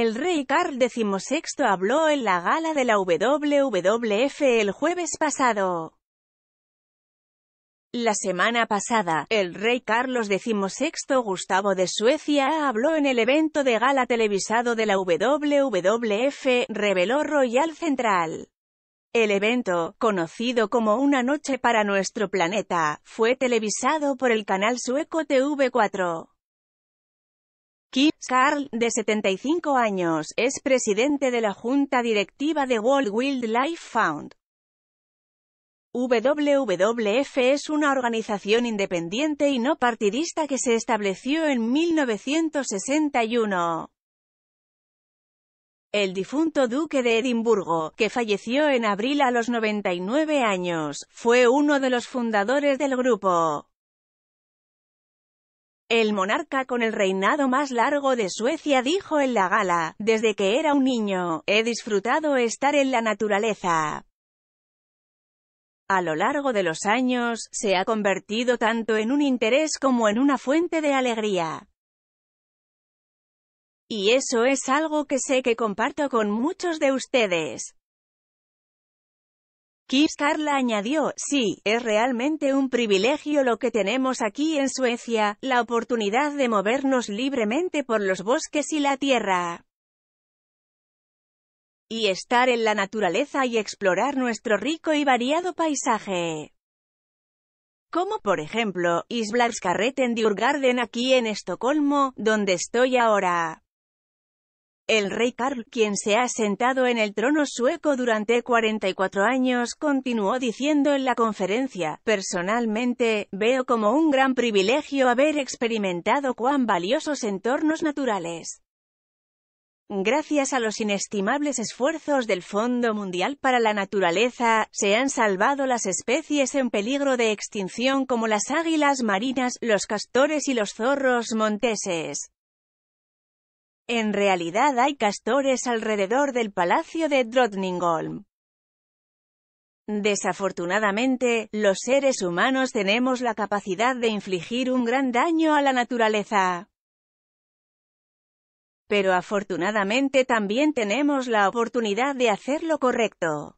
El rey Carl XVI habló en la gala de la WWF el jueves pasado. La semana pasada, el rey Carlos XVI Gustavo de Suecia habló en el evento de gala televisado de la WWF, reveló Royal Central. El evento, conocido como Una noche para nuestro planeta, fue televisado por el canal sueco TV4. Kim Carl, de 75 años, es presidente de la junta directiva de World Wildlife Fund. WWF es una organización independiente y no partidista que se estableció en 1961. El difunto duque de Edimburgo, que falleció en abril a los 99 años, fue uno de los fundadores del grupo. El monarca con el reinado más largo de Suecia dijo en la gala, desde que era un niño, he disfrutado estar en la naturaleza. A lo largo de los años, se ha convertido tanto en un interés como en una fuente de alegría. Y eso es algo que sé que comparto con muchos de ustedes. Kip Carla añadió, sí, es realmente un privilegio lo que tenemos aquí en Suecia, la oportunidad de movernos libremente por los bosques y la tierra. Y estar en la naturaleza y explorar nuestro rico y variado paisaje. Como por ejemplo, Isbladskarretten en aquí en Estocolmo, donde estoy ahora. El rey Carl, quien se ha sentado en el trono sueco durante 44 años, continuó diciendo en la conferencia, personalmente, veo como un gran privilegio haber experimentado cuán valiosos entornos naturales. Gracias a los inestimables esfuerzos del Fondo Mundial para la Naturaleza, se han salvado las especies en peligro de extinción como las águilas marinas, los castores y los zorros monteses. En realidad hay castores alrededor del palacio de Drottningholm. Desafortunadamente, los seres humanos tenemos la capacidad de infligir un gran daño a la naturaleza. Pero afortunadamente también tenemos la oportunidad de hacer lo correcto.